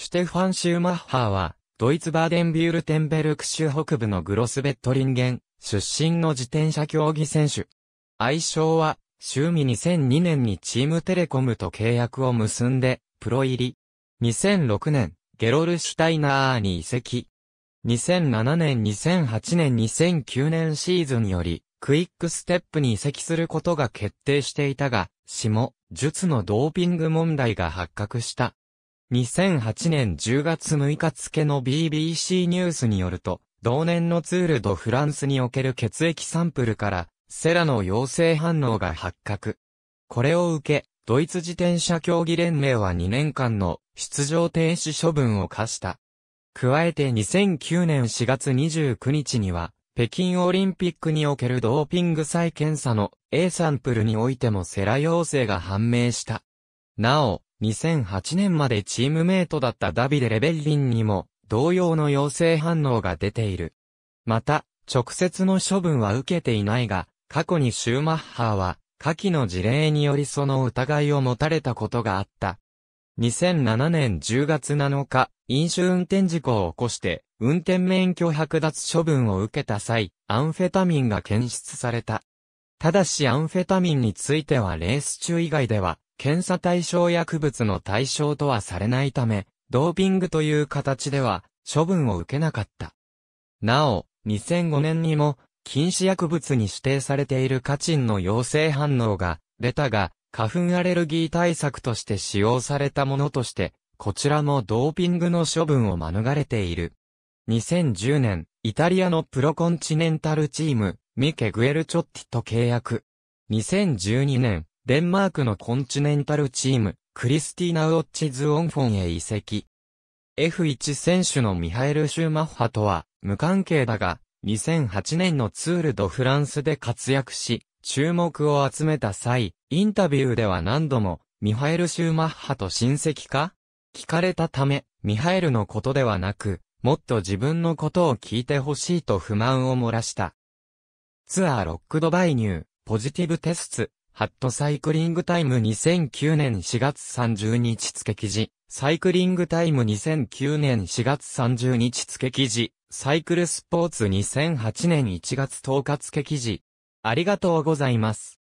シュテファン・シューマッハーは、ドイツバーデンビュールテンベルク州北部のグロスベットリンゲン、出身の自転車競技選手。愛称は、週に2002年にチームテレコムと契約を結んで、プロ入り。2006年、ゲロルシュタイナーに移籍。2007年、2008年、2009年シーズンより、クイックステップに移籍することが決定していたが、下、術のドーピング問題が発覚した。2008年10月6日付の BBC ニュースによると、同年のツール・ド・フランスにおける血液サンプルから、セラの陽性反応が発覚。これを受け、ドイツ自転車競技連盟は2年間の出場停止処分を課した。加えて2009年4月29日には、北京オリンピックにおけるドーピング再検査の A サンプルにおいてもセラ陽性が判明した。なお、2008年までチームメイトだったダビデ・レベッリンにも、同様の陽性反応が出ている。また、直接の処分は受けていないが、過去にシューマッハーは、下記の事例によりその疑いを持たれたことがあった。2007年10月7日、飲酒運転事故を起こして、運転免許剥奪処分を受けた際、アンフェタミンが検出された。ただしアンフェタミンについてはレース中以外では、検査対象薬物の対象とはされないため、ドーピングという形では処分を受けなかった。なお、2005年にも禁止薬物に指定されているカチンの陽性反応が出たが、花粉アレルギー対策として使用されたものとして、こちらもドーピングの処分を免れている。2010年、イタリアのプロコンチネンタルチーム、ミケ・グエルチョッティと契約。2012年、デンマークのコンチネンタルチーム、クリスティーナ・ウォッチズ・オンフォンへ移籍。F1 選手のミハエル・シューマッハとは無関係だが、2008年のツール・ド・フランスで活躍し、注目を集めた際、インタビューでは何度も、ミハエル・シューマッハと親戚か聞かれたため、ミハエルのことではなく、もっと自分のことを聞いてほしいと不満を漏らした。ツアーロックドバイニュー、ポジティブテスト。ハットサイクリングタイム2009年4月30日付記事、サイクリングタイム2009年4月30日付記事、サイクルスポーツ2008年1月10日付記事。ありがとうございます。